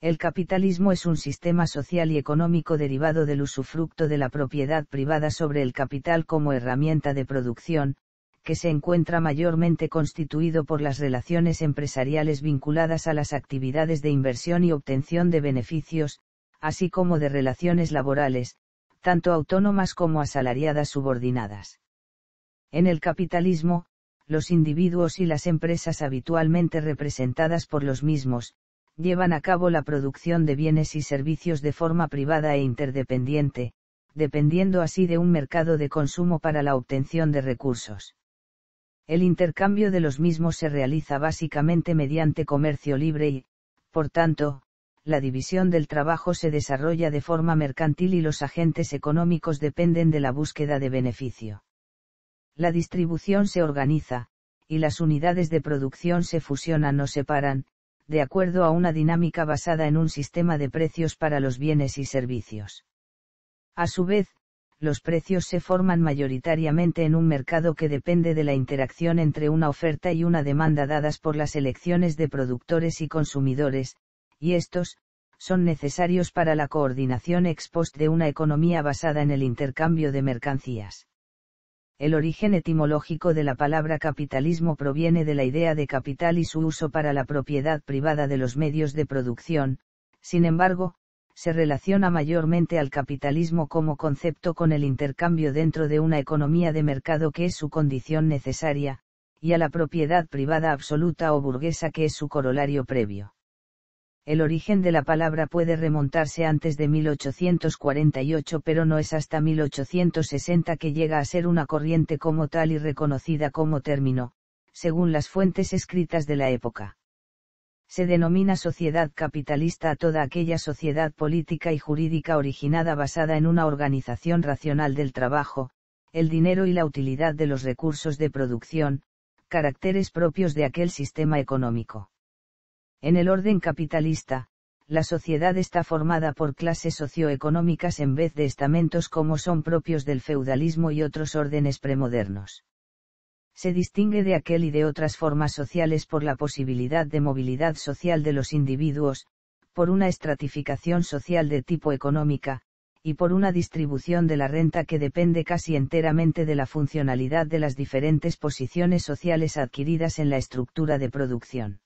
El capitalismo es un sistema social y económico derivado del usufructo de la propiedad privada sobre el capital como herramienta de producción, que se encuentra mayormente constituido por las relaciones empresariales vinculadas a las actividades de inversión y obtención de beneficios, así como de relaciones laborales, tanto autónomas como asalariadas subordinadas. En el capitalismo, los individuos y las empresas habitualmente representadas por los mismos, llevan a cabo la producción de bienes y servicios de forma privada e interdependiente, dependiendo así de un mercado de consumo para la obtención de recursos. El intercambio de los mismos se realiza básicamente mediante comercio libre y, por tanto, la división del trabajo se desarrolla de forma mercantil y los agentes económicos dependen de la búsqueda de beneficio. La distribución se organiza, y las unidades de producción se fusionan o separan, de acuerdo a una dinámica basada en un sistema de precios para los bienes y servicios. A su vez, los precios se forman mayoritariamente en un mercado que depende de la interacción entre una oferta y una demanda dadas por las elecciones de productores y consumidores, y estos, son necesarios para la coordinación ex post de una economía basada en el intercambio de mercancías. El origen etimológico de la palabra capitalismo proviene de la idea de capital y su uso para la propiedad privada de los medios de producción, sin embargo, se relaciona mayormente al capitalismo como concepto con el intercambio dentro de una economía de mercado que es su condición necesaria, y a la propiedad privada absoluta o burguesa que es su corolario previo. El origen de la palabra puede remontarse antes de 1848 pero no es hasta 1860 que llega a ser una corriente como tal y reconocida como término, según las fuentes escritas de la época. Se denomina sociedad capitalista a toda aquella sociedad política y jurídica originada basada en una organización racional del trabajo, el dinero y la utilidad de los recursos de producción, caracteres propios de aquel sistema económico en el orden capitalista, la sociedad está formada por clases socioeconómicas en vez de estamentos como son propios del feudalismo y otros órdenes premodernos. Se distingue de aquel y de otras formas sociales por la posibilidad de movilidad social de los individuos, por una estratificación social de tipo económica, y por una distribución de la renta que depende casi enteramente de la funcionalidad de las diferentes posiciones sociales adquiridas en la estructura de producción.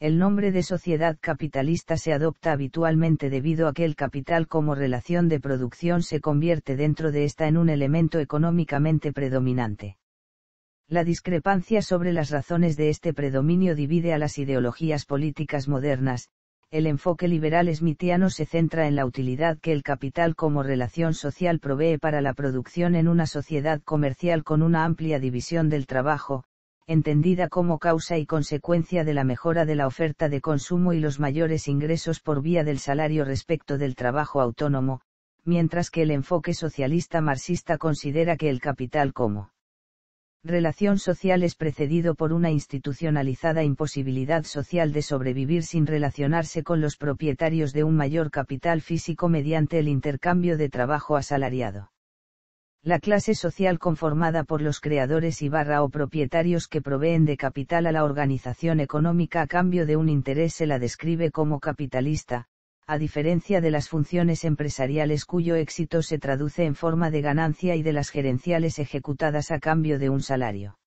El nombre de sociedad capitalista se adopta habitualmente debido a que el capital como relación de producción se convierte dentro de esta en un elemento económicamente predominante. La discrepancia sobre las razones de este predominio divide a las ideologías políticas modernas, el enfoque liberal esmitiano se centra en la utilidad que el capital como relación social provee para la producción en una sociedad comercial con una amplia división del trabajo, entendida como causa y consecuencia de la mejora de la oferta de consumo y los mayores ingresos por vía del salario respecto del trabajo autónomo, mientras que el enfoque socialista marxista considera que el capital como relación social es precedido por una institucionalizada imposibilidad social de sobrevivir sin relacionarse con los propietarios de un mayor capital físico mediante el intercambio de trabajo asalariado. La clase social conformada por los creadores y barra o propietarios que proveen de capital a la organización económica a cambio de un interés se la describe como capitalista, a diferencia de las funciones empresariales cuyo éxito se traduce en forma de ganancia y de las gerenciales ejecutadas a cambio de un salario.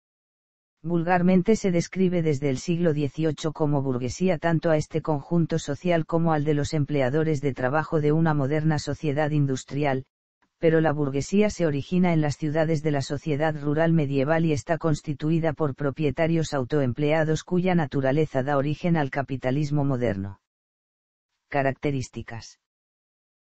Vulgarmente se describe desde el siglo XVIII como burguesía tanto a este conjunto social como al de los empleadores de trabajo de una moderna sociedad industrial, pero la burguesía se origina en las ciudades de la sociedad rural medieval y está constituida por propietarios autoempleados cuya naturaleza da origen al capitalismo moderno. Características.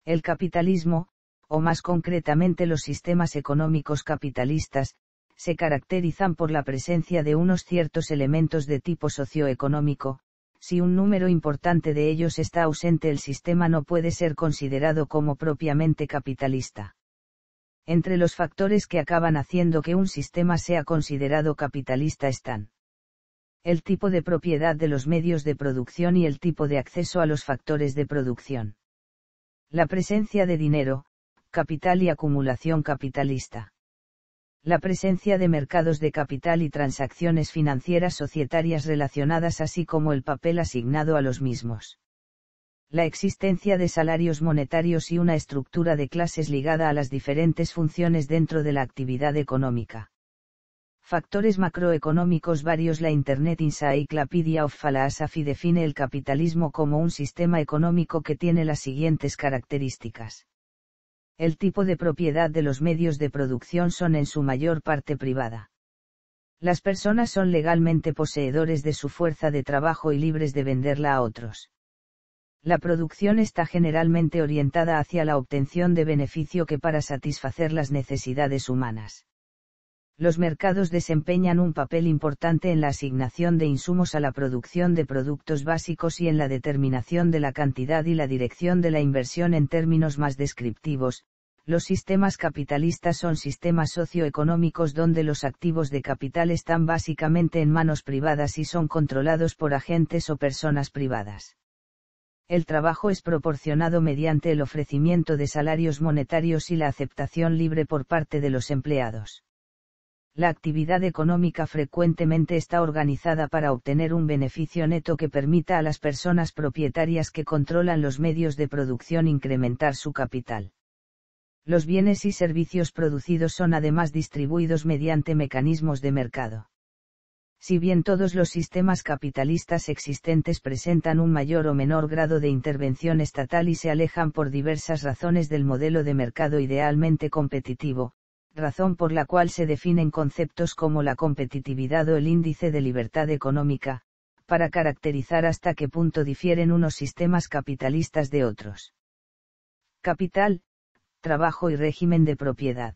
El capitalismo, o más concretamente los sistemas económicos capitalistas, se caracterizan por la presencia de unos ciertos elementos de tipo socioeconómico, si un número importante de ellos está ausente el sistema no puede ser considerado como propiamente capitalista. Entre los factores que acaban haciendo que un sistema sea considerado capitalista están el tipo de propiedad de los medios de producción y el tipo de acceso a los factores de producción. La presencia de dinero, capital y acumulación capitalista. La presencia de mercados de capital y transacciones financieras societarias relacionadas así como el papel asignado a los mismos la existencia de salarios monetarios y una estructura de clases ligada a las diferentes funciones dentro de la actividad económica. Factores macroeconómicos varios La Internet Encyclopedia of Philosophy define el capitalismo como un sistema económico que tiene las siguientes características. El tipo de propiedad de los medios de producción son en su mayor parte privada. Las personas son legalmente poseedores de su fuerza de trabajo y libres de venderla a otros la producción está generalmente orientada hacia la obtención de beneficio que para satisfacer las necesidades humanas. Los mercados desempeñan un papel importante en la asignación de insumos a la producción de productos básicos y en la determinación de la cantidad y la dirección de la inversión en términos más descriptivos. Los sistemas capitalistas son sistemas socioeconómicos donde los activos de capital están básicamente en manos privadas y son controlados por agentes o personas privadas el trabajo es proporcionado mediante el ofrecimiento de salarios monetarios y la aceptación libre por parte de los empleados. La actividad económica frecuentemente está organizada para obtener un beneficio neto que permita a las personas propietarias que controlan los medios de producción incrementar su capital. Los bienes y servicios producidos son además distribuidos mediante mecanismos de mercado. Si bien todos los sistemas capitalistas existentes presentan un mayor o menor grado de intervención estatal y se alejan por diversas razones del modelo de mercado idealmente competitivo, razón por la cual se definen conceptos como la competitividad o el índice de libertad económica, para caracterizar hasta qué punto difieren unos sistemas capitalistas de otros. Capital, trabajo y régimen de propiedad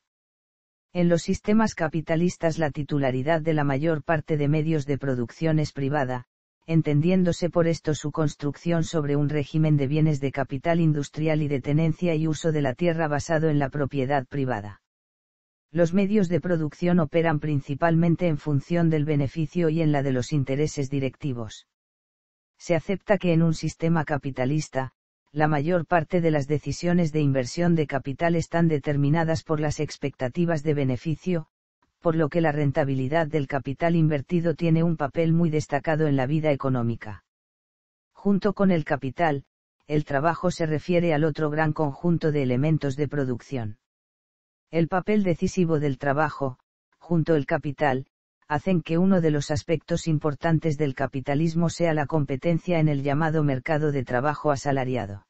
en los sistemas capitalistas la titularidad de la mayor parte de medios de producción es privada, entendiéndose por esto su construcción sobre un régimen de bienes de capital industrial y de tenencia y uso de la tierra basado en la propiedad privada. Los medios de producción operan principalmente en función del beneficio y en la de los intereses directivos. Se acepta que en un sistema capitalista, la mayor parte de las decisiones de inversión de capital están determinadas por las expectativas de beneficio, por lo que la rentabilidad del capital invertido tiene un papel muy destacado en la vida económica. Junto con el capital, el trabajo se refiere al otro gran conjunto de elementos de producción. El papel decisivo del trabajo, junto el capital, hacen que uno de los aspectos importantes del capitalismo sea la competencia en el llamado mercado de trabajo asalariado.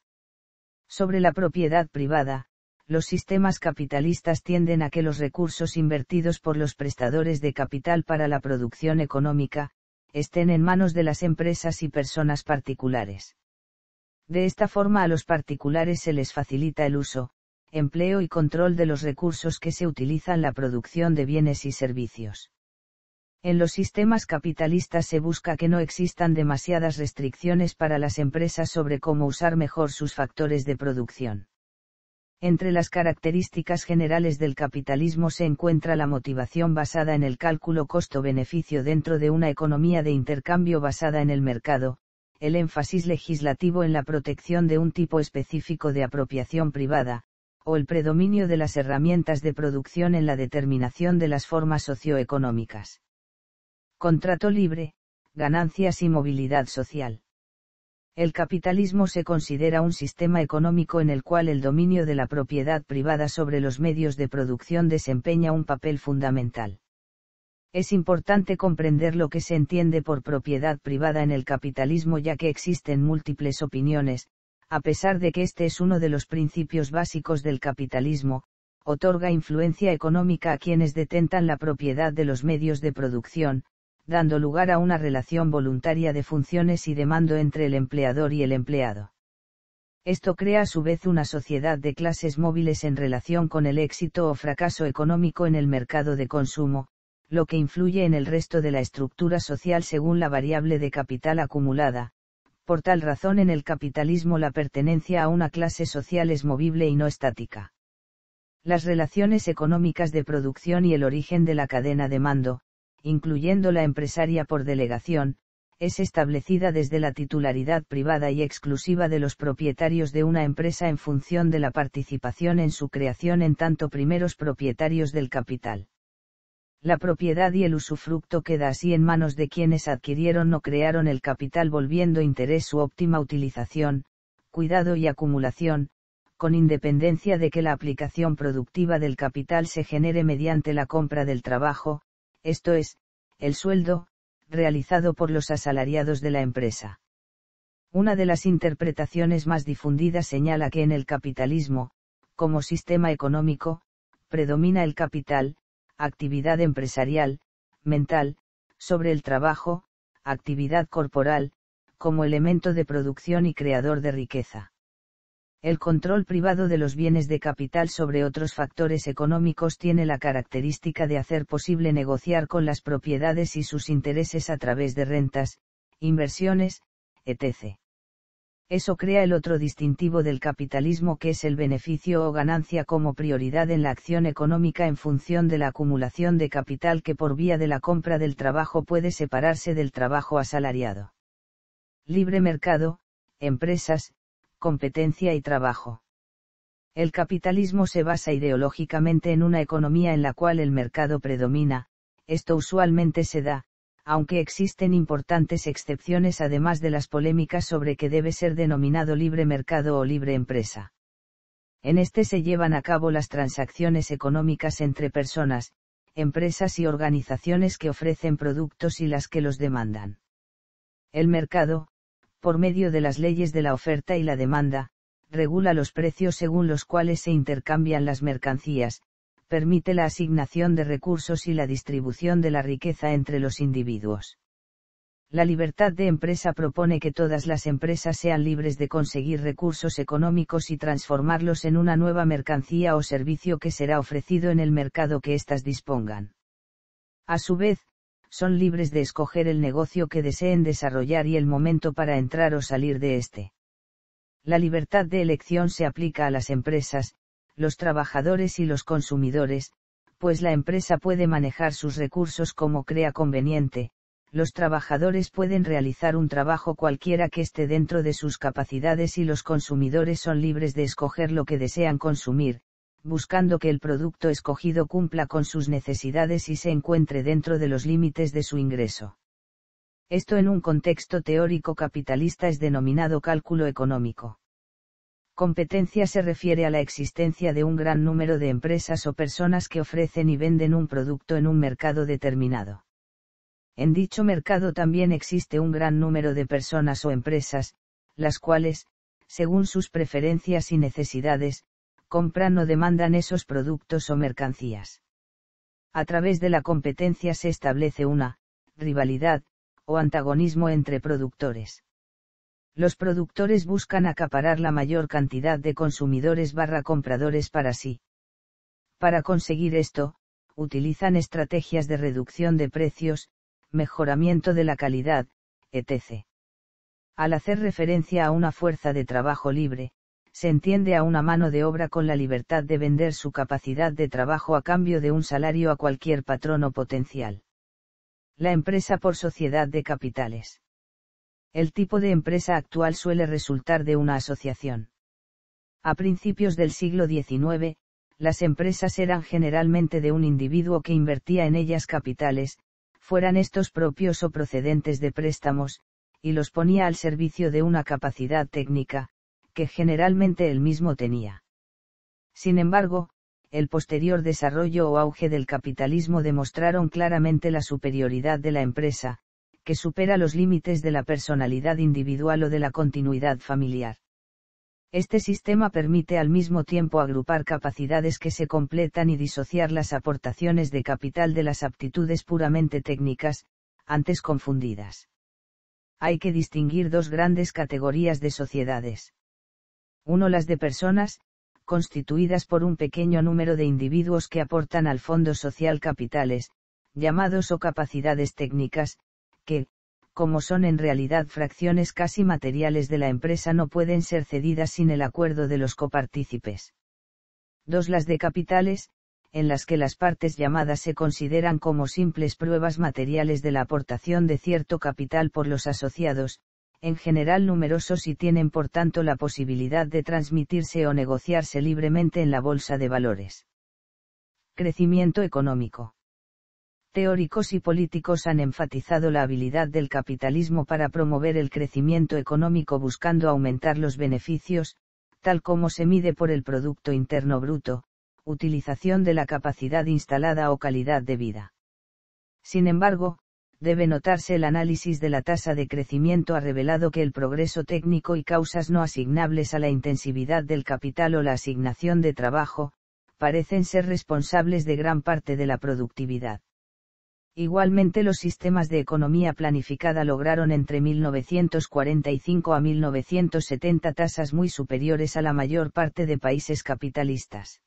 Sobre la propiedad privada, los sistemas capitalistas tienden a que los recursos invertidos por los prestadores de capital para la producción económica, estén en manos de las empresas y personas particulares. De esta forma a los particulares se les facilita el uso, empleo y control de los recursos que se utilizan la producción de bienes y servicios. En los sistemas capitalistas se busca que no existan demasiadas restricciones para las empresas sobre cómo usar mejor sus factores de producción. Entre las características generales del capitalismo se encuentra la motivación basada en el cálculo costo-beneficio dentro de una economía de intercambio basada en el mercado, el énfasis legislativo en la protección de un tipo específico de apropiación privada, o el predominio de las herramientas de producción en la determinación de las formas socioeconómicas Contrato libre, ganancias y movilidad social. El capitalismo se considera un sistema económico en el cual el dominio de la propiedad privada sobre los medios de producción desempeña un papel fundamental. Es importante comprender lo que se entiende por propiedad privada en el capitalismo ya que existen múltiples opiniones, a pesar de que este es uno de los principios básicos del capitalismo, otorga influencia económica a quienes detentan la propiedad de los medios de producción, dando lugar a una relación voluntaria de funciones y de mando entre el empleador y el empleado. Esto crea a su vez una sociedad de clases móviles en relación con el éxito o fracaso económico en el mercado de consumo, lo que influye en el resto de la estructura social según la variable de capital acumulada. Por tal razón en el capitalismo la pertenencia a una clase social es movible y no estática. Las relaciones económicas de producción y el origen de la cadena de mando, incluyendo la empresaria por delegación, es establecida desde la titularidad privada y exclusiva de los propietarios de una empresa en función de la participación en su creación en tanto primeros propietarios del capital. La propiedad y el usufructo queda así en manos de quienes adquirieron o crearon el capital volviendo interés su óptima utilización, cuidado y acumulación, con independencia de que la aplicación productiva del capital se genere mediante la compra del trabajo, esto es, el sueldo, realizado por los asalariados de la empresa. Una de las interpretaciones más difundidas señala que en el capitalismo, como sistema económico, predomina el capital, actividad empresarial, mental, sobre el trabajo, actividad corporal, como elemento de producción y creador de riqueza. El control privado de los bienes de capital sobre otros factores económicos tiene la característica de hacer posible negociar con las propiedades y sus intereses a través de rentas, inversiones, etc. Eso crea el otro distintivo del capitalismo que es el beneficio o ganancia como prioridad en la acción económica en función de la acumulación de capital que por vía de la compra del trabajo puede separarse del trabajo asalariado. Libre mercado, empresas, competencia y trabajo. El capitalismo se basa ideológicamente en una economía en la cual el mercado predomina, esto usualmente se da, aunque existen importantes excepciones además de las polémicas sobre que debe ser denominado libre mercado o libre empresa. En este se llevan a cabo las transacciones económicas entre personas, empresas y organizaciones que ofrecen productos y las que los demandan. El mercado, por medio de las leyes de la oferta y la demanda, regula los precios según los cuales se intercambian las mercancías, permite la asignación de recursos y la distribución de la riqueza entre los individuos. La libertad de empresa propone que todas las empresas sean libres de conseguir recursos económicos y transformarlos en una nueva mercancía o servicio que será ofrecido en el mercado que éstas dispongan. A su vez, son libres de escoger el negocio que deseen desarrollar y el momento para entrar o salir de éste. La libertad de elección se aplica a las empresas, los trabajadores y los consumidores, pues la empresa puede manejar sus recursos como crea conveniente, los trabajadores pueden realizar un trabajo cualquiera que esté dentro de sus capacidades y los consumidores son libres de escoger lo que desean consumir, buscando que el producto escogido cumpla con sus necesidades y se encuentre dentro de los límites de su ingreso. Esto en un contexto teórico capitalista es denominado cálculo económico. Competencia se refiere a la existencia de un gran número de empresas o personas que ofrecen y venden un producto en un mercado determinado. En dicho mercado también existe un gran número de personas o empresas, las cuales, según sus preferencias y necesidades, compran o demandan esos productos o mercancías. A través de la competencia se establece una rivalidad o antagonismo entre productores. Los productores buscan acaparar la mayor cantidad de consumidores barra compradores para sí. Para conseguir esto, utilizan estrategias de reducción de precios, mejoramiento de la calidad, etc. Al hacer referencia a una fuerza de trabajo libre, se entiende a una mano de obra con la libertad de vender su capacidad de trabajo a cambio de un salario a cualquier patrono potencial. La empresa por sociedad de capitales. El tipo de empresa actual suele resultar de una asociación. A principios del siglo XIX, las empresas eran generalmente de un individuo que invertía en ellas capitales, fueran estos propios o procedentes de préstamos, y los ponía al servicio de una capacidad técnica, que generalmente él mismo tenía. Sin embargo, el posterior desarrollo o auge del capitalismo demostraron claramente la superioridad de la empresa, que supera los límites de la personalidad individual o de la continuidad familiar. Este sistema permite al mismo tiempo agrupar capacidades que se completan y disociar las aportaciones de capital de las aptitudes puramente técnicas, antes confundidas. Hay que distinguir dos grandes categorías de sociedades. 1. Las de personas, constituidas por un pequeño número de individuos que aportan al fondo social capitales, llamados o capacidades técnicas, que, como son en realidad fracciones casi materiales de la empresa, no pueden ser cedidas sin el acuerdo de los copartícipes. 2. Las de capitales, en las que las partes llamadas se consideran como simples pruebas materiales de la aportación de cierto capital por los asociados, en general numerosos y tienen por tanto la posibilidad de transmitirse o negociarse libremente en la bolsa de valores. Crecimiento económico. Teóricos y políticos han enfatizado la habilidad del capitalismo para promover el crecimiento económico buscando aumentar los beneficios, tal como se mide por el Producto Interno Bruto, utilización de la capacidad instalada o calidad de vida. Sin embargo, debe notarse el análisis de la tasa de crecimiento ha revelado que el progreso técnico y causas no asignables a la intensividad del capital o la asignación de trabajo, parecen ser responsables de gran parte de la productividad. Igualmente los sistemas de economía planificada lograron entre 1945 a 1970 tasas muy superiores a la mayor parte de países capitalistas.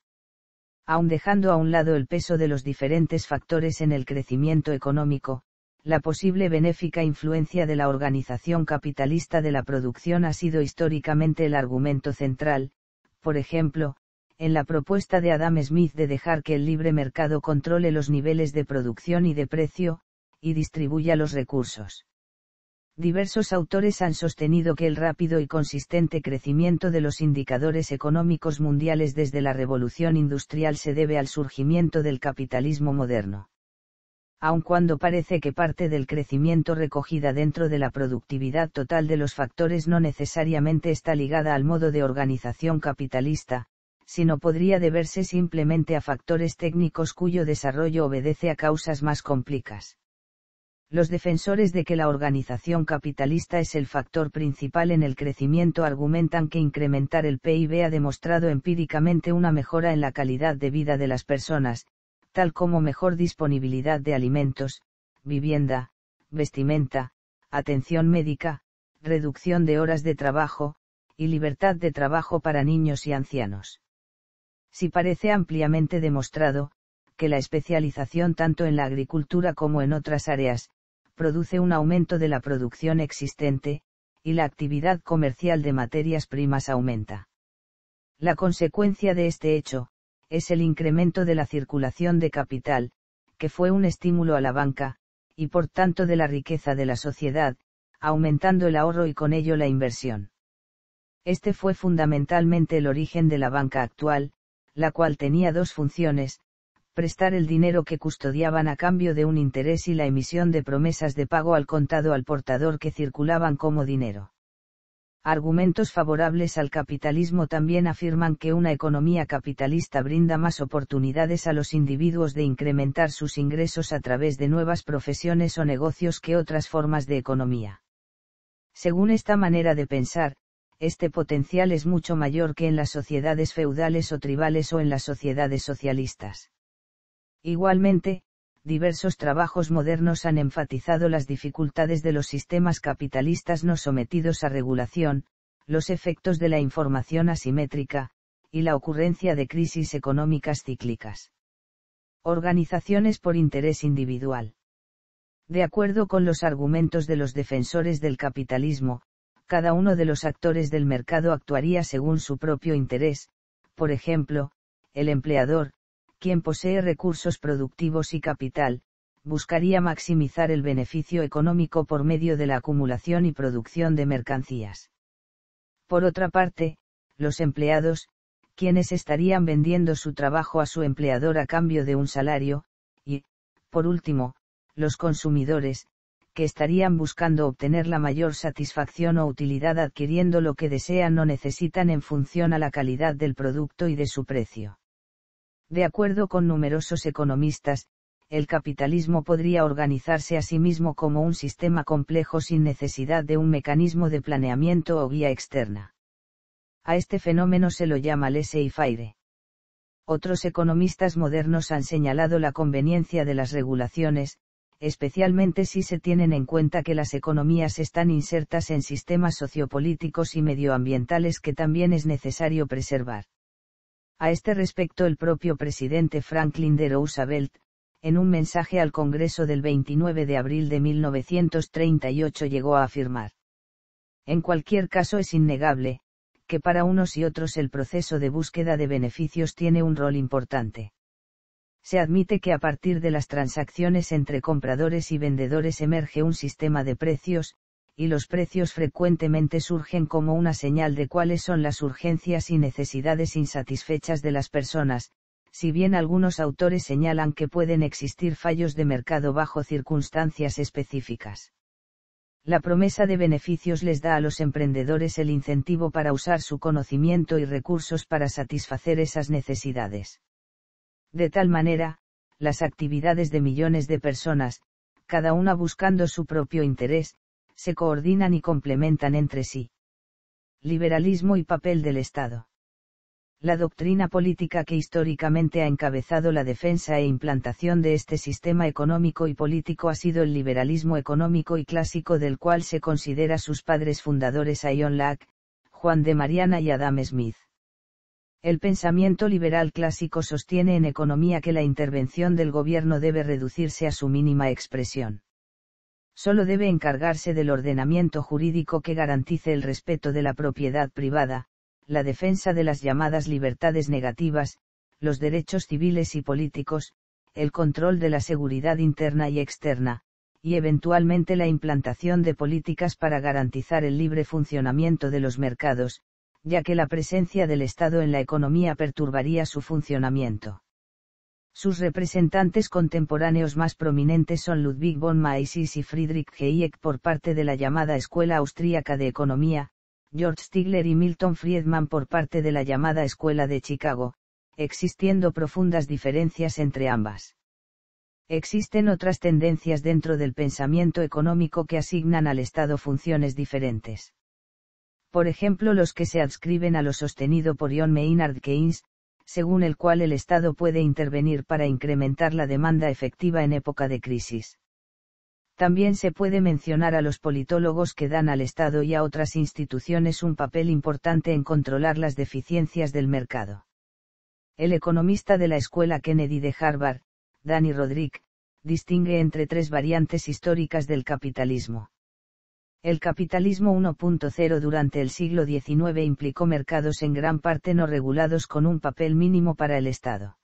Aun dejando a un lado el peso de los diferentes factores en el crecimiento económico, la posible benéfica influencia de la organización capitalista de la producción ha sido históricamente el argumento central, por ejemplo, en la propuesta de Adam Smith de dejar que el libre mercado controle los niveles de producción y de precio, y distribuya los recursos. Diversos autores han sostenido que el rápido y consistente crecimiento de los indicadores económicos mundiales desde la revolución industrial se debe al surgimiento del capitalismo moderno aun cuando parece que parte del crecimiento recogida dentro de la productividad total de los factores no necesariamente está ligada al modo de organización capitalista, sino podría deberse simplemente a factores técnicos cuyo desarrollo obedece a causas más complicas. Los defensores de que la organización capitalista es el factor principal en el crecimiento argumentan que incrementar el PIB ha demostrado empíricamente una mejora en la calidad de vida de las personas, tal como mejor disponibilidad de alimentos, vivienda, vestimenta, atención médica, reducción de horas de trabajo, y libertad de trabajo para niños y ancianos. Si parece ampliamente demostrado, que la especialización tanto en la agricultura como en otras áreas, produce un aumento de la producción existente, y la actividad comercial de materias primas aumenta. La consecuencia de este hecho, es el incremento de la circulación de capital, que fue un estímulo a la banca, y por tanto de la riqueza de la sociedad, aumentando el ahorro y con ello la inversión. Este fue fundamentalmente el origen de la banca actual, la cual tenía dos funciones, prestar el dinero que custodiaban a cambio de un interés y la emisión de promesas de pago al contado al portador que circulaban como dinero. Argumentos favorables al capitalismo también afirman que una economía capitalista brinda más oportunidades a los individuos de incrementar sus ingresos a través de nuevas profesiones o negocios que otras formas de economía. Según esta manera de pensar, este potencial es mucho mayor que en las sociedades feudales o tribales o en las sociedades socialistas. Igualmente, diversos trabajos modernos han enfatizado las dificultades de los sistemas capitalistas no sometidos a regulación, los efectos de la información asimétrica, y la ocurrencia de crisis económicas cíclicas. Organizaciones por interés individual. De acuerdo con los argumentos de los defensores del capitalismo, cada uno de los actores del mercado actuaría según su propio interés, por ejemplo, el empleador, quien posee recursos productivos y capital, buscaría maximizar el beneficio económico por medio de la acumulación y producción de mercancías. Por otra parte, los empleados, quienes estarían vendiendo su trabajo a su empleador a cambio de un salario, y, por último, los consumidores, que estarían buscando obtener la mayor satisfacción o utilidad adquiriendo lo que desean o necesitan en función a la calidad del producto y de su precio. De acuerdo con numerosos economistas, el capitalismo podría organizarse a sí mismo como un sistema complejo sin necesidad de un mecanismo de planeamiento o guía externa. A este fenómeno se lo llama laissez-faire. Otros economistas modernos han señalado la conveniencia de las regulaciones, especialmente si se tienen en cuenta que las economías están insertas en sistemas sociopolíticos y medioambientales que también es necesario preservar. A este respecto el propio presidente Franklin D. Roosevelt, en un mensaje al Congreso del 29 de abril de 1938 llegó a afirmar. En cualquier caso es innegable, que para unos y otros el proceso de búsqueda de beneficios tiene un rol importante. Se admite que a partir de las transacciones entre compradores y vendedores emerge un sistema de precios, y los precios frecuentemente surgen como una señal de cuáles son las urgencias y necesidades insatisfechas de las personas, si bien algunos autores señalan que pueden existir fallos de mercado bajo circunstancias específicas. La promesa de beneficios les da a los emprendedores el incentivo para usar su conocimiento y recursos para satisfacer esas necesidades. De tal manera, las actividades de millones de personas, cada una buscando su propio interés, se coordinan y complementan entre sí. Liberalismo y papel del Estado. La doctrina política que históricamente ha encabezado la defensa e implantación de este sistema económico y político ha sido el liberalismo económico y clásico del cual se considera sus padres fundadores a John Locke, Juan de Mariana y Adam Smith. El pensamiento liberal clásico sostiene en economía que la intervención del gobierno debe reducirse a su mínima expresión solo debe encargarse del ordenamiento jurídico que garantice el respeto de la propiedad privada, la defensa de las llamadas libertades negativas, los derechos civiles y políticos, el control de la seguridad interna y externa, y eventualmente la implantación de políticas para garantizar el libre funcionamiento de los mercados, ya que la presencia del Estado en la economía perturbaría su funcionamiento. Sus representantes contemporáneos más prominentes son Ludwig von Mises y Friedrich Hayek por parte de la llamada Escuela Austríaca de Economía, George Stigler y Milton Friedman por parte de la llamada Escuela de Chicago, existiendo profundas diferencias entre ambas. Existen otras tendencias dentro del pensamiento económico que asignan al Estado funciones diferentes. Por ejemplo, los que se adscriben a lo sostenido por John Maynard Keynes, según el cual el Estado puede intervenir para incrementar la demanda efectiva en época de crisis. También se puede mencionar a los politólogos que dan al Estado y a otras instituciones un papel importante en controlar las deficiencias del mercado. El economista de la Escuela Kennedy de Harvard, Danny Rodrick, distingue entre tres variantes históricas del capitalismo. El capitalismo 1.0 durante el siglo XIX implicó mercados en gran parte no regulados con un papel mínimo para el Estado.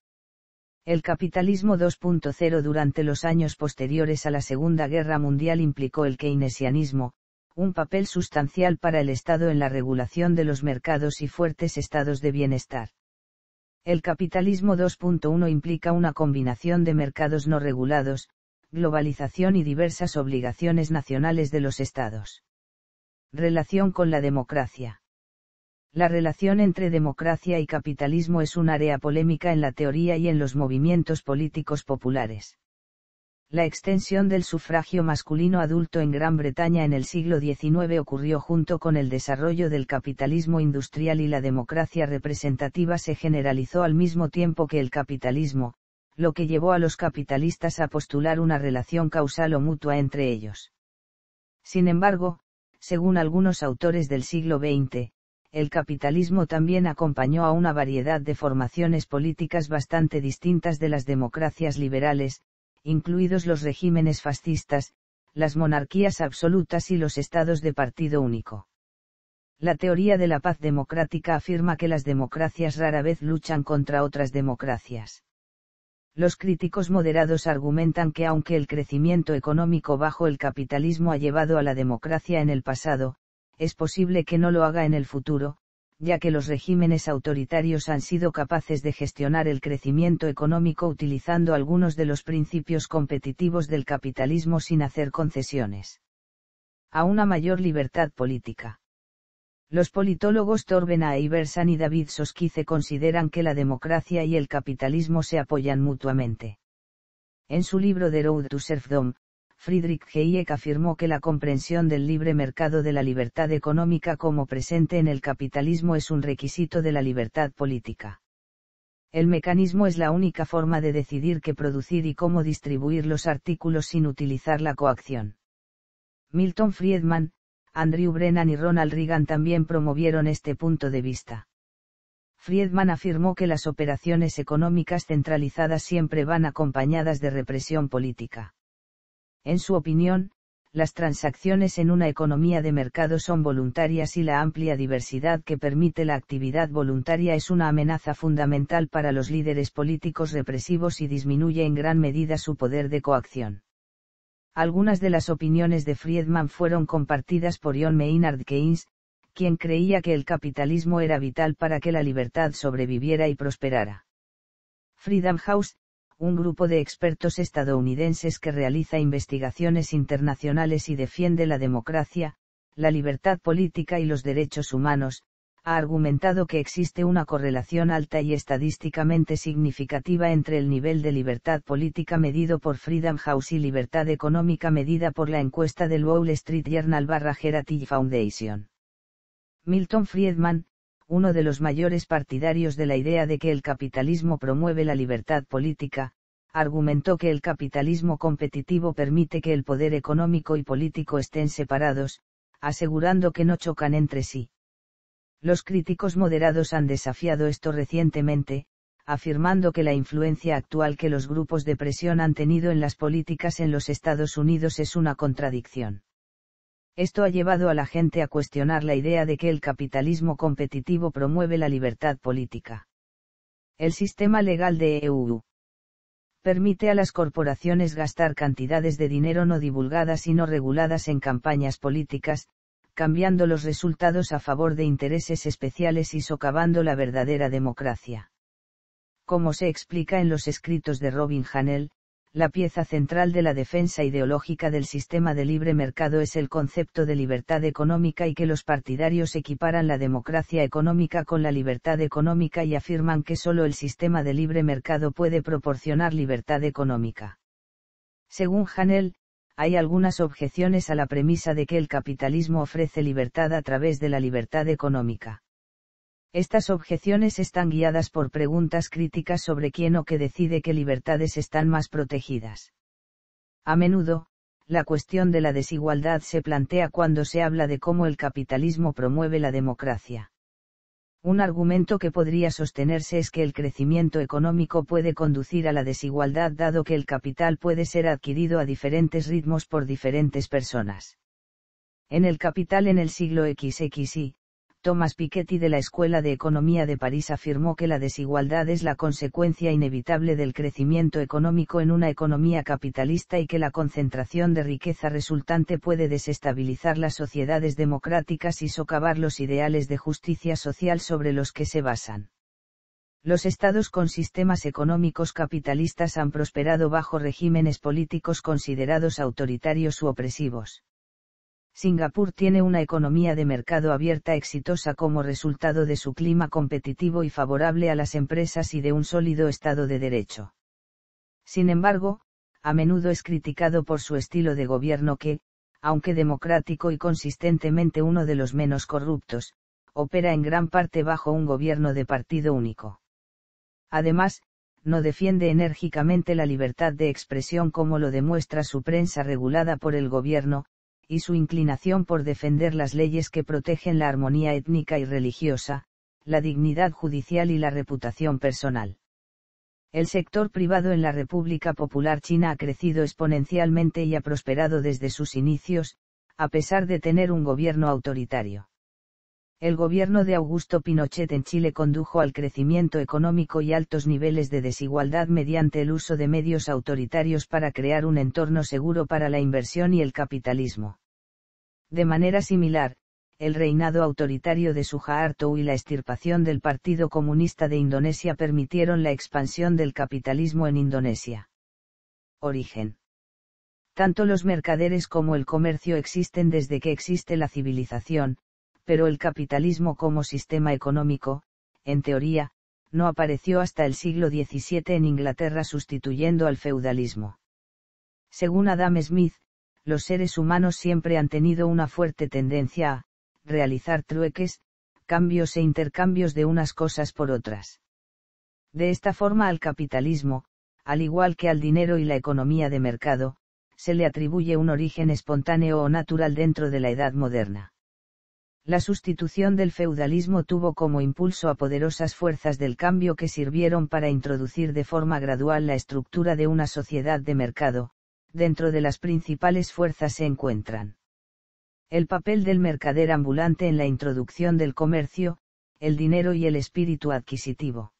El capitalismo 2.0 durante los años posteriores a la Segunda Guerra Mundial implicó el keynesianismo, un papel sustancial para el Estado en la regulación de los mercados y fuertes estados de bienestar. El capitalismo 2.1 implica una combinación de mercados no regulados, globalización y diversas obligaciones nacionales de los Estados. Relación con la democracia. La relación entre democracia y capitalismo es un área polémica en la teoría y en los movimientos políticos populares. La extensión del sufragio masculino adulto en Gran Bretaña en el siglo XIX ocurrió junto con el desarrollo del capitalismo industrial y la democracia representativa se generalizó al mismo tiempo que el capitalismo, lo que llevó a los capitalistas a postular una relación causal o mutua entre ellos. Sin embargo, según algunos autores del siglo XX, el capitalismo también acompañó a una variedad de formaciones políticas bastante distintas de las democracias liberales, incluidos los regímenes fascistas, las monarquías absolutas y los estados de partido único. La teoría de la paz democrática afirma que las democracias rara vez luchan contra otras democracias. Los críticos moderados argumentan que aunque el crecimiento económico bajo el capitalismo ha llevado a la democracia en el pasado, es posible que no lo haga en el futuro, ya que los regímenes autoritarios han sido capaces de gestionar el crecimiento económico utilizando algunos de los principios competitivos del capitalismo sin hacer concesiones. A una mayor libertad política. Los politólogos Torben A. Iversan y David Sosquice consideran que la democracia y el capitalismo se apoyan mutuamente. En su libro The Road to Serfdom, Friedrich Hayek afirmó que la comprensión del libre mercado de la libertad económica como presente en el capitalismo es un requisito de la libertad política. El mecanismo es la única forma de decidir qué producir y cómo distribuir los artículos sin utilizar la coacción. Milton Friedman, Andrew Brennan y Ronald Reagan también promovieron este punto de vista. Friedman afirmó que las operaciones económicas centralizadas siempre van acompañadas de represión política. En su opinión, las transacciones en una economía de mercado son voluntarias y la amplia diversidad que permite la actividad voluntaria es una amenaza fundamental para los líderes políticos represivos y disminuye en gran medida su poder de coacción. Algunas de las opiniones de Friedman fueron compartidas por John Maynard Keynes, quien creía que el capitalismo era vital para que la libertad sobreviviera y prosperara. Freedom House, un grupo de expertos estadounidenses que realiza investigaciones internacionales y defiende la democracia, la libertad política y los derechos humanos, ha argumentado que existe una correlación alta y estadísticamente significativa entre el nivel de libertad política medido por Freedom House y libertad económica medida por la encuesta del Wall Street Journal barra Foundation. Milton Friedman, uno de los mayores partidarios de la idea de que el capitalismo promueve la libertad política, argumentó que el capitalismo competitivo permite que el poder económico y político estén separados, asegurando que no chocan entre sí. Los críticos moderados han desafiado esto recientemente, afirmando que la influencia actual que los grupos de presión han tenido en las políticas en los Estados Unidos es una contradicción. Esto ha llevado a la gente a cuestionar la idea de que el capitalismo competitivo promueve la libertad política. El sistema legal de EU permite a las corporaciones gastar cantidades de dinero no divulgadas y no reguladas en campañas políticas, cambiando los resultados a favor de intereses especiales y socavando la verdadera democracia. Como se explica en los escritos de Robin Hanel, la pieza central de la defensa ideológica del sistema de libre mercado es el concepto de libertad económica y que los partidarios equiparan la democracia económica con la libertad económica y afirman que solo el sistema de libre mercado puede proporcionar libertad económica. Según Hanel, hay algunas objeciones a la premisa de que el capitalismo ofrece libertad a través de la libertad económica. Estas objeciones están guiadas por preguntas críticas sobre quién o qué decide qué libertades están más protegidas. A menudo, la cuestión de la desigualdad se plantea cuando se habla de cómo el capitalismo promueve la democracia. Un argumento que podría sostenerse es que el crecimiento económico puede conducir a la desigualdad dado que el capital puede ser adquirido a diferentes ritmos por diferentes personas. En el capital en el siglo XXI, Thomas Piketty de la Escuela de Economía de París afirmó que la desigualdad es la consecuencia inevitable del crecimiento económico en una economía capitalista y que la concentración de riqueza resultante puede desestabilizar las sociedades democráticas y socavar los ideales de justicia social sobre los que se basan. Los estados con sistemas económicos capitalistas han prosperado bajo regímenes políticos considerados autoritarios u opresivos Singapur tiene una economía de mercado abierta exitosa como resultado de su clima competitivo y favorable a las empresas y de un sólido Estado de Derecho. Sin embargo, a menudo es criticado por su estilo de gobierno que, aunque democrático y consistentemente uno de los menos corruptos, opera en gran parte bajo un gobierno de partido único. Además, no defiende enérgicamente la libertad de expresión como lo demuestra su prensa regulada por el gobierno, y su inclinación por defender las leyes que protegen la armonía étnica y religiosa, la dignidad judicial y la reputación personal. El sector privado en la República Popular China ha crecido exponencialmente y ha prosperado desde sus inicios, a pesar de tener un gobierno autoritario el gobierno de Augusto Pinochet en Chile condujo al crecimiento económico y altos niveles de desigualdad mediante el uso de medios autoritarios para crear un entorno seguro para la inversión y el capitalismo. De manera similar, el reinado autoritario de Suharto y la extirpación del Partido Comunista de Indonesia permitieron la expansión del capitalismo en Indonesia. Origen. Tanto los mercaderes como el comercio existen desde que existe la civilización, pero el capitalismo como sistema económico, en teoría, no apareció hasta el siglo XVII en Inglaterra sustituyendo al feudalismo. Según Adam Smith, los seres humanos siempre han tenido una fuerte tendencia a realizar trueques, cambios e intercambios de unas cosas por otras. De esta forma al capitalismo, al igual que al dinero y la economía de mercado, se le atribuye un origen espontáneo o natural dentro de la edad moderna la sustitución del feudalismo tuvo como impulso a poderosas fuerzas del cambio que sirvieron para introducir de forma gradual la estructura de una sociedad de mercado, dentro de las principales fuerzas se encuentran. El papel del mercader ambulante en la introducción del comercio, el dinero y el espíritu adquisitivo.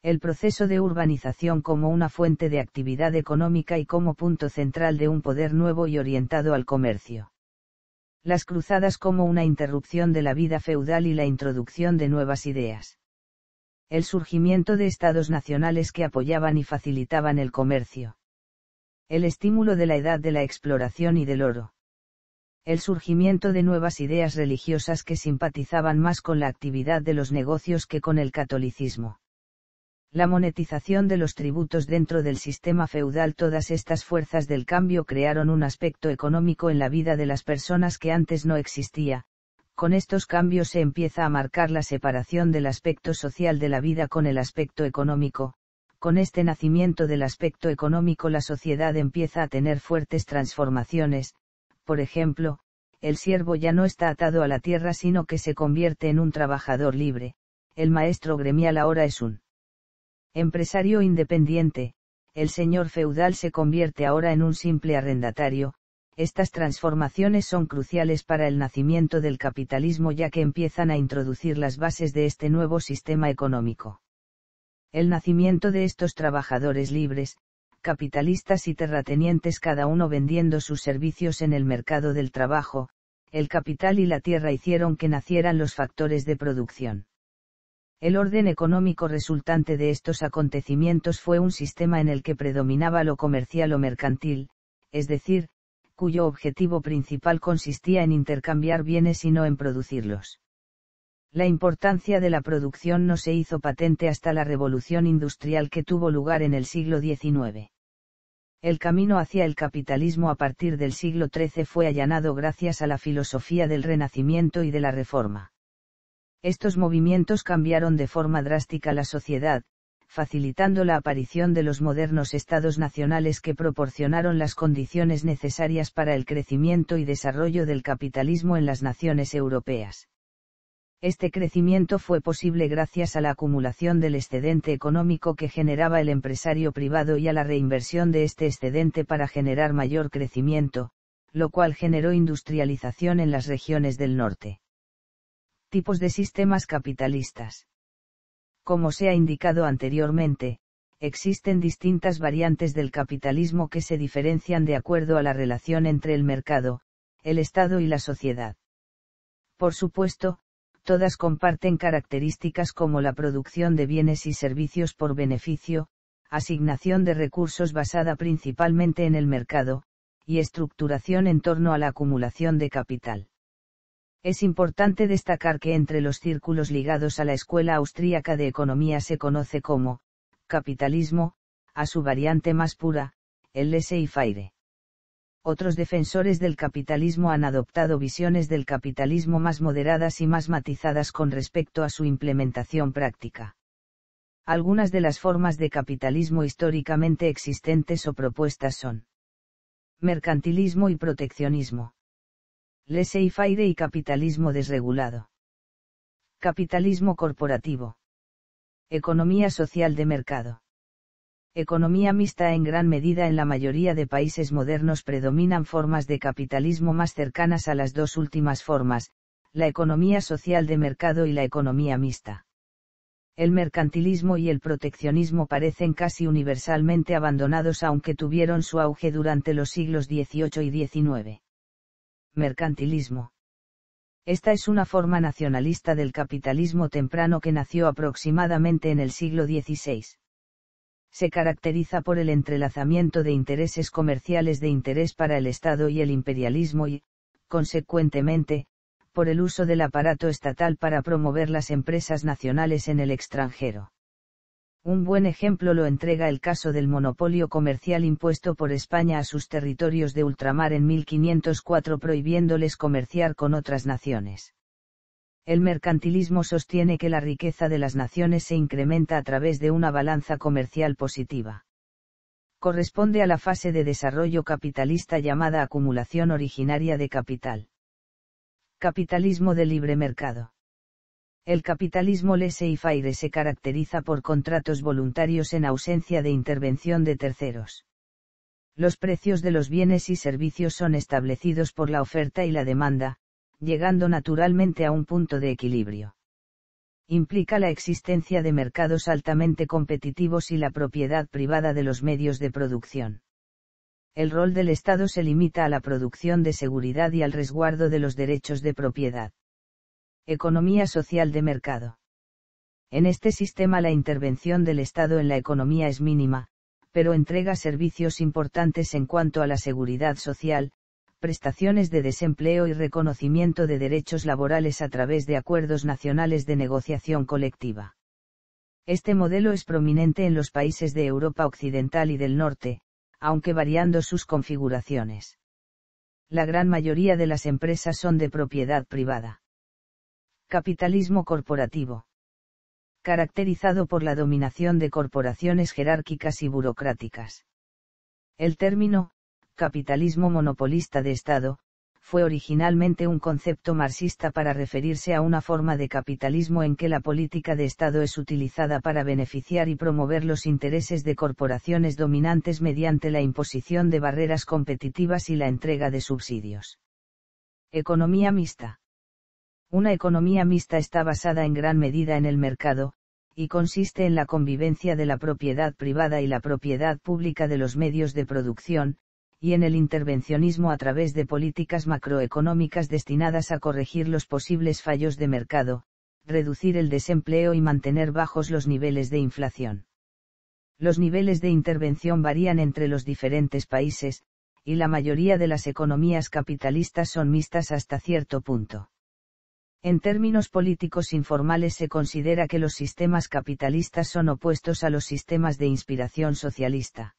El proceso de urbanización como una fuente de actividad económica y como punto central de un poder nuevo y orientado al comercio las cruzadas como una interrupción de la vida feudal y la introducción de nuevas ideas. El surgimiento de estados nacionales que apoyaban y facilitaban el comercio. El estímulo de la edad de la exploración y del oro. El surgimiento de nuevas ideas religiosas que simpatizaban más con la actividad de los negocios que con el catolicismo la monetización de los tributos dentro del sistema feudal todas estas fuerzas del cambio crearon un aspecto económico en la vida de las personas que antes no existía, con estos cambios se empieza a marcar la separación del aspecto social de la vida con el aspecto económico, con este nacimiento del aspecto económico la sociedad empieza a tener fuertes transformaciones, por ejemplo, el siervo ya no está atado a la tierra sino que se convierte en un trabajador libre, el maestro gremial ahora es un empresario independiente, el señor feudal se convierte ahora en un simple arrendatario, estas transformaciones son cruciales para el nacimiento del capitalismo ya que empiezan a introducir las bases de este nuevo sistema económico. El nacimiento de estos trabajadores libres, capitalistas y terratenientes cada uno vendiendo sus servicios en el mercado del trabajo, el capital y la tierra hicieron que nacieran los factores de producción. El orden económico resultante de estos acontecimientos fue un sistema en el que predominaba lo comercial o mercantil, es decir, cuyo objetivo principal consistía en intercambiar bienes y no en producirlos. La importancia de la producción no se hizo patente hasta la revolución industrial que tuvo lugar en el siglo XIX. El camino hacia el capitalismo a partir del siglo XIII fue allanado gracias a la filosofía del Renacimiento y de la Reforma estos movimientos cambiaron de forma drástica la sociedad, facilitando la aparición de los modernos estados nacionales que proporcionaron las condiciones necesarias para el crecimiento y desarrollo del capitalismo en las naciones europeas. Este crecimiento fue posible gracias a la acumulación del excedente económico que generaba el empresario privado y a la reinversión de este excedente para generar mayor crecimiento, lo cual generó industrialización en las regiones del norte tipos de sistemas capitalistas. Como se ha indicado anteriormente, existen distintas variantes del capitalismo que se diferencian de acuerdo a la relación entre el mercado, el Estado y la sociedad. Por supuesto, todas comparten características como la producción de bienes y servicios por beneficio, asignación de recursos basada principalmente en el mercado, y estructuración en torno a la acumulación de capital. Es importante destacar que entre los círculos ligados a la Escuela Austríaca de Economía se conoce como, capitalismo, a su variante más pura, el laissez-faire. Otros defensores del capitalismo han adoptado visiones del capitalismo más moderadas y más matizadas con respecto a su implementación práctica. Algunas de las formas de capitalismo históricamente existentes o propuestas son mercantilismo y proteccionismo laissez-faire y capitalismo desregulado. Capitalismo corporativo. Economía social de mercado. Economía mixta en gran medida en la mayoría de países modernos predominan formas de capitalismo más cercanas a las dos últimas formas, la economía social de mercado y la economía mixta. El mercantilismo y el proteccionismo parecen casi universalmente abandonados aunque tuvieron su auge durante los siglos XVIII y XIX mercantilismo. Esta es una forma nacionalista del capitalismo temprano que nació aproximadamente en el siglo XVI. Se caracteriza por el entrelazamiento de intereses comerciales de interés para el Estado y el imperialismo y, consecuentemente, por el uso del aparato estatal para promover las empresas nacionales en el extranjero. Un buen ejemplo lo entrega el caso del monopolio comercial impuesto por España a sus territorios de ultramar en 1504 prohibiéndoles comerciar con otras naciones. El mercantilismo sostiene que la riqueza de las naciones se incrementa a través de una balanza comercial positiva. Corresponde a la fase de desarrollo capitalista llamada acumulación originaria de capital. Capitalismo de libre mercado el capitalismo laissez-faire se caracteriza por contratos voluntarios en ausencia de intervención de terceros. Los precios de los bienes y servicios son establecidos por la oferta y la demanda, llegando naturalmente a un punto de equilibrio. Implica la existencia de mercados altamente competitivos y la propiedad privada de los medios de producción. El rol del Estado se limita a la producción de seguridad y al resguardo de los derechos de propiedad Economía social de mercado. En este sistema la intervención del Estado en la economía es mínima, pero entrega servicios importantes en cuanto a la seguridad social, prestaciones de desempleo y reconocimiento de derechos laborales a través de acuerdos nacionales de negociación colectiva. Este modelo es prominente en los países de Europa Occidental y del Norte, aunque variando sus configuraciones. La gran mayoría de las empresas son de propiedad privada Capitalismo corporativo. Caracterizado por la dominación de corporaciones jerárquicas y burocráticas. El término, capitalismo monopolista de Estado, fue originalmente un concepto marxista para referirse a una forma de capitalismo en que la política de Estado es utilizada para beneficiar y promover los intereses de corporaciones dominantes mediante la imposición de barreras competitivas y la entrega de subsidios. Economía mixta. Una economía mixta está basada en gran medida en el mercado, y consiste en la convivencia de la propiedad privada y la propiedad pública de los medios de producción, y en el intervencionismo a través de políticas macroeconómicas destinadas a corregir los posibles fallos de mercado, reducir el desempleo y mantener bajos los niveles de inflación. Los niveles de intervención varían entre los diferentes países, y la mayoría de las economías capitalistas son mixtas hasta cierto punto. En términos políticos informales se considera que los sistemas capitalistas son opuestos a los sistemas de inspiración socialista.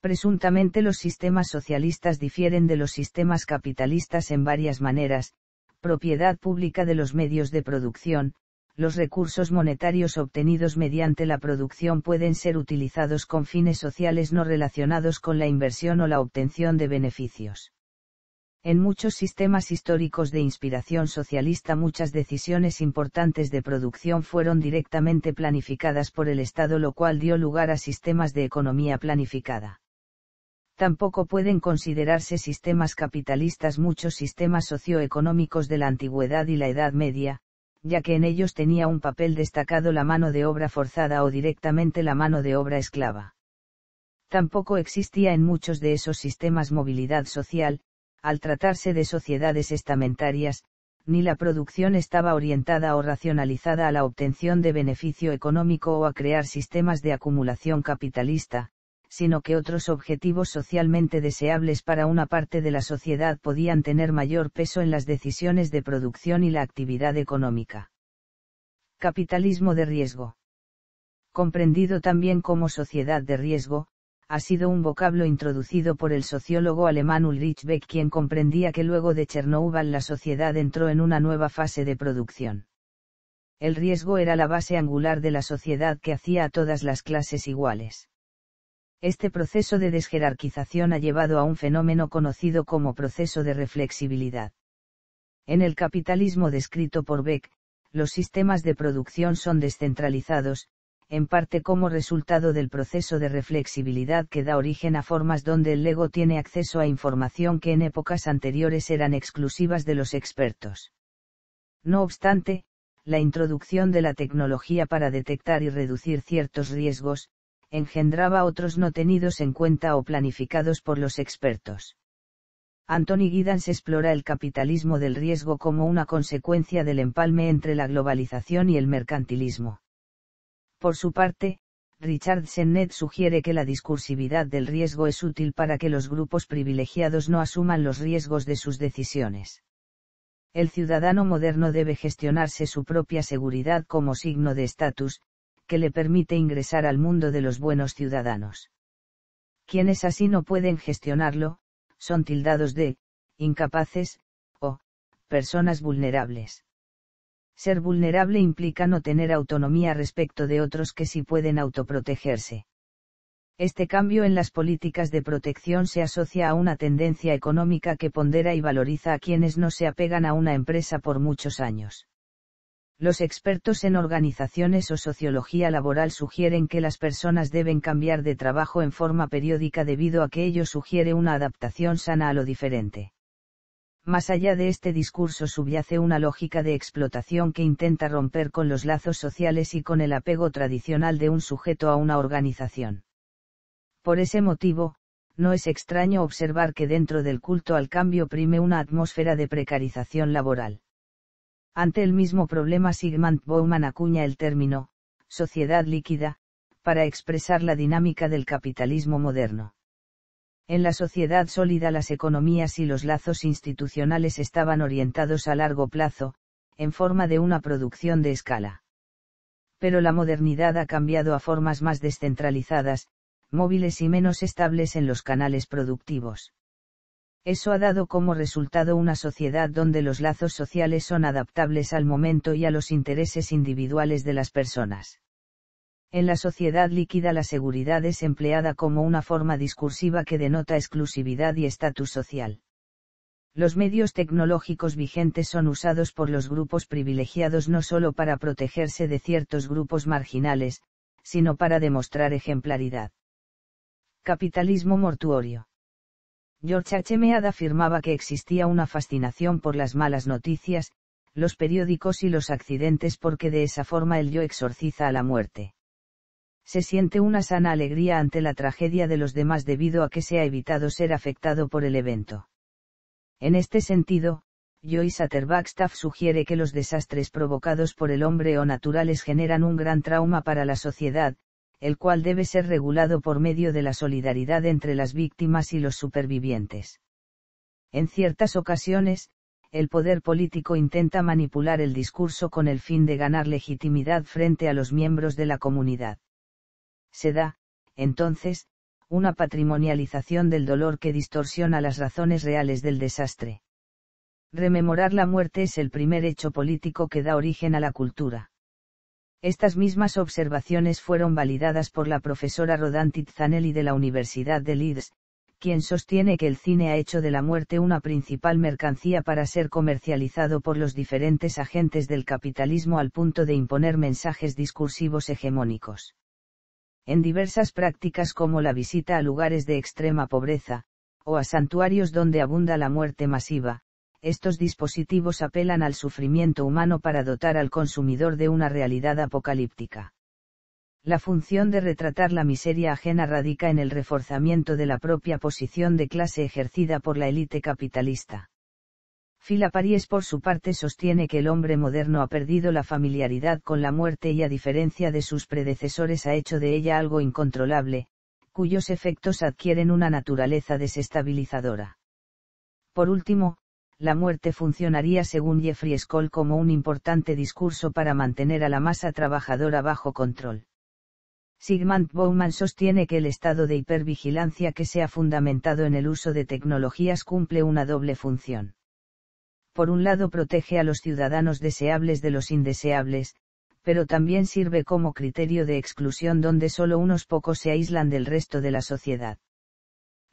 Presuntamente los sistemas socialistas difieren de los sistemas capitalistas en varias maneras, propiedad pública de los medios de producción, los recursos monetarios obtenidos mediante la producción pueden ser utilizados con fines sociales no relacionados con la inversión o la obtención de beneficios. En muchos sistemas históricos de inspiración socialista muchas decisiones importantes de producción fueron directamente planificadas por el Estado lo cual dio lugar a sistemas de economía planificada. Tampoco pueden considerarse sistemas capitalistas muchos sistemas socioeconómicos de la antigüedad y la Edad Media, ya que en ellos tenía un papel destacado la mano de obra forzada o directamente la mano de obra esclava. Tampoco existía en muchos de esos sistemas movilidad social, al tratarse de sociedades estamentarias, ni la producción estaba orientada o racionalizada a la obtención de beneficio económico o a crear sistemas de acumulación capitalista, sino que otros objetivos socialmente deseables para una parte de la sociedad podían tener mayor peso en las decisiones de producción y la actividad económica. Capitalismo de riesgo. Comprendido también como sociedad de riesgo, ha sido un vocablo introducido por el sociólogo alemán Ulrich Beck quien comprendía que luego de Chernobyl la sociedad entró en una nueva fase de producción. El riesgo era la base angular de la sociedad que hacía a todas las clases iguales. Este proceso de desjerarquización ha llevado a un fenómeno conocido como proceso de reflexibilidad. En el capitalismo descrito por Beck, los sistemas de producción son descentralizados, en parte como resultado del proceso de reflexibilidad que da origen a formas donde el ego tiene acceso a información que en épocas anteriores eran exclusivas de los expertos. No obstante, la introducción de la tecnología para detectar y reducir ciertos riesgos, engendraba otros no tenidos en cuenta o planificados por los expertos. Anthony Giddens explora el capitalismo del riesgo como una consecuencia del empalme entre la globalización y el mercantilismo. Por su parte, Richard Sennett sugiere que la discursividad del riesgo es útil para que los grupos privilegiados no asuman los riesgos de sus decisiones. El ciudadano moderno debe gestionarse su propia seguridad como signo de estatus, que le permite ingresar al mundo de los buenos ciudadanos. Quienes así no pueden gestionarlo, son tildados de incapaces, o personas vulnerables. Ser vulnerable implica no tener autonomía respecto de otros que sí pueden autoprotegerse. Este cambio en las políticas de protección se asocia a una tendencia económica que pondera y valoriza a quienes no se apegan a una empresa por muchos años. Los expertos en organizaciones o sociología laboral sugieren que las personas deben cambiar de trabajo en forma periódica debido a que ello sugiere una adaptación sana a lo diferente. Más allá de este discurso subyace una lógica de explotación que intenta romper con los lazos sociales y con el apego tradicional de un sujeto a una organización. Por ese motivo, no es extraño observar que dentro del culto al cambio prime una atmósfera de precarización laboral. Ante el mismo problema Sigmund Bowman acuña el término, sociedad líquida, para expresar la dinámica del capitalismo moderno. En la sociedad sólida las economías y los lazos institucionales estaban orientados a largo plazo, en forma de una producción de escala. Pero la modernidad ha cambiado a formas más descentralizadas, móviles y menos estables en los canales productivos. Eso ha dado como resultado una sociedad donde los lazos sociales son adaptables al momento y a los intereses individuales de las personas. En la sociedad líquida la seguridad es empleada como una forma discursiva que denota exclusividad y estatus social. Los medios tecnológicos vigentes son usados por los grupos privilegiados no solo para protegerse de ciertos grupos marginales, sino para demostrar ejemplaridad. Capitalismo mortuorio. George H. Mead afirmaba que existía una fascinación por las malas noticias, los periódicos y los accidentes porque de esa forma el yo exorciza a la muerte se siente una sana alegría ante la tragedia de los demás debido a que se ha evitado ser afectado por el evento. En este sentido, Joyce Satterbackstaff sugiere que los desastres provocados por el hombre o naturales generan un gran trauma para la sociedad, el cual debe ser regulado por medio de la solidaridad entre las víctimas y los supervivientes. En ciertas ocasiones, el poder político intenta manipular el discurso con el fin de ganar legitimidad frente a los miembros de la comunidad se da, entonces, una patrimonialización del dolor que distorsiona las razones reales del desastre. Rememorar la muerte es el primer hecho político que da origen a la cultura. Estas mismas observaciones fueron validadas por la profesora Rodantit Zanelli de la Universidad de Leeds, quien sostiene que el cine ha hecho de la muerte una principal mercancía para ser comercializado por los diferentes agentes del capitalismo al punto de imponer mensajes discursivos hegemónicos en diversas prácticas como la visita a lugares de extrema pobreza, o a santuarios donde abunda la muerte masiva, estos dispositivos apelan al sufrimiento humano para dotar al consumidor de una realidad apocalíptica. La función de retratar la miseria ajena radica en el reforzamiento de la propia posición de clase ejercida por la élite capitalista. Fila Paries por su parte sostiene que el hombre moderno ha perdido la familiaridad con la muerte y a diferencia de sus predecesores ha hecho de ella algo incontrolable, cuyos efectos adquieren una naturaleza desestabilizadora. Por último, la muerte funcionaría según Jeffrey Scholl como un importante discurso para mantener a la masa trabajadora bajo control. Sigmund Bowman sostiene que el estado de hipervigilancia que se ha fundamentado en el uso de tecnologías cumple una doble función por un lado protege a los ciudadanos deseables de los indeseables, pero también sirve como criterio de exclusión donde solo unos pocos se aíslan del resto de la sociedad.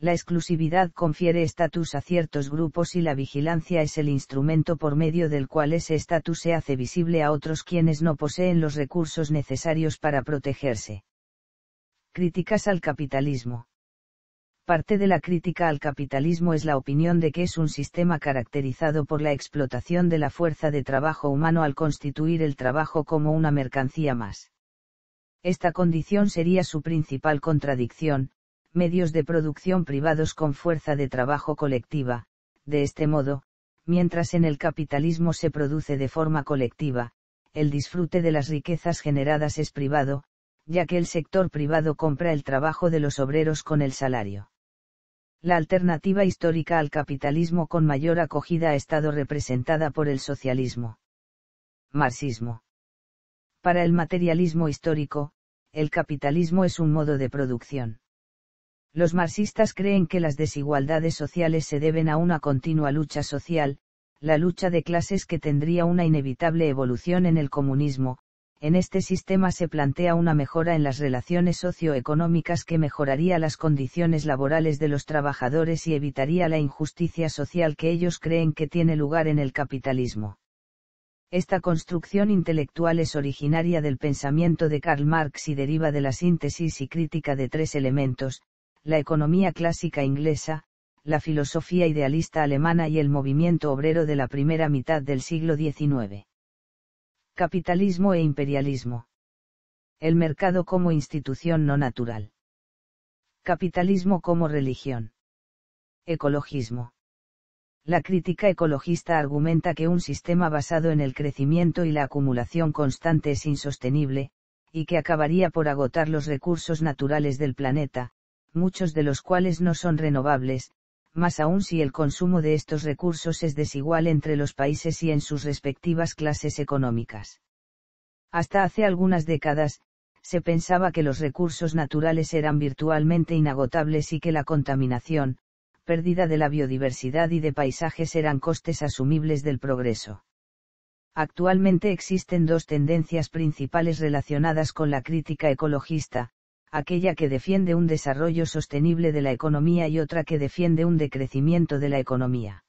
La exclusividad confiere estatus a ciertos grupos y la vigilancia es el instrumento por medio del cual ese estatus se hace visible a otros quienes no poseen los recursos necesarios para protegerse. Críticas al capitalismo. Parte de la crítica al capitalismo es la opinión de que es un sistema caracterizado por la explotación de la fuerza de trabajo humano al constituir el trabajo como una mercancía más. Esta condición sería su principal contradicción, medios de producción privados con fuerza de trabajo colectiva, de este modo, mientras en el capitalismo se produce de forma colectiva, el disfrute de las riquezas generadas es privado, ya que el sector privado compra el trabajo de los obreros con el salario la alternativa histórica al capitalismo con mayor acogida ha estado representada por el socialismo. Marxismo. Para el materialismo histórico, el capitalismo es un modo de producción. Los marxistas creen que las desigualdades sociales se deben a una continua lucha social, la lucha de clases que tendría una inevitable evolución en el comunismo, en este sistema se plantea una mejora en las relaciones socioeconómicas que mejoraría las condiciones laborales de los trabajadores y evitaría la injusticia social que ellos creen que tiene lugar en el capitalismo. Esta construcción intelectual es originaria del pensamiento de Karl Marx y deriva de la síntesis y crítica de tres elementos, la economía clásica inglesa, la filosofía idealista alemana y el movimiento obrero de la primera mitad del siglo XIX capitalismo e imperialismo. El mercado como institución no natural. Capitalismo como religión. Ecologismo. La crítica ecologista argumenta que un sistema basado en el crecimiento y la acumulación constante es insostenible, y que acabaría por agotar los recursos naturales del planeta, muchos de los cuales no son renovables, más aún si el consumo de estos recursos es desigual entre los países y en sus respectivas clases económicas. Hasta hace algunas décadas, se pensaba que los recursos naturales eran virtualmente inagotables y que la contaminación, pérdida de la biodiversidad y de paisajes eran costes asumibles del progreso. Actualmente existen dos tendencias principales relacionadas con la crítica ecologista, aquella que defiende un desarrollo sostenible de la economía y otra que defiende un decrecimiento de la economía.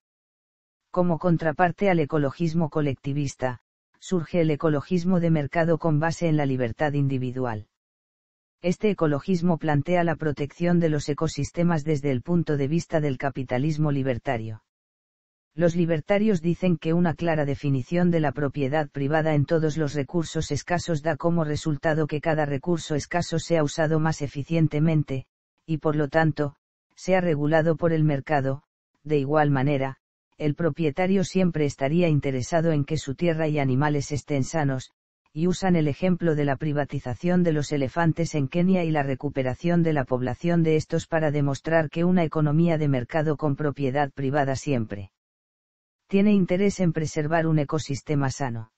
Como contraparte al ecologismo colectivista, surge el ecologismo de mercado con base en la libertad individual. Este ecologismo plantea la protección de los ecosistemas desde el punto de vista del capitalismo libertario los libertarios dicen que una clara definición de la propiedad privada en todos los recursos escasos da como resultado que cada recurso escaso sea usado más eficientemente, y por lo tanto, sea regulado por el mercado, de igual manera, el propietario siempre estaría interesado en que su tierra y animales estén sanos, y usan el ejemplo de la privatización de los elefantes en Kenia y la recuperación de la población de estos para demostrar que una economía de mercado con propiedad privada siempre tiene interés en preservar un ecosistema sano.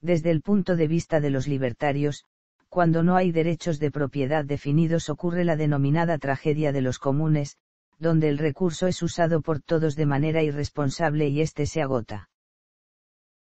Desde el punto de vista de los libertarios, cuando no hay derechos de propiedad definidos ocurre la denominada tragedia de los comunes, donde el recurso es usado por todos de manera irresponsable y éste se agota.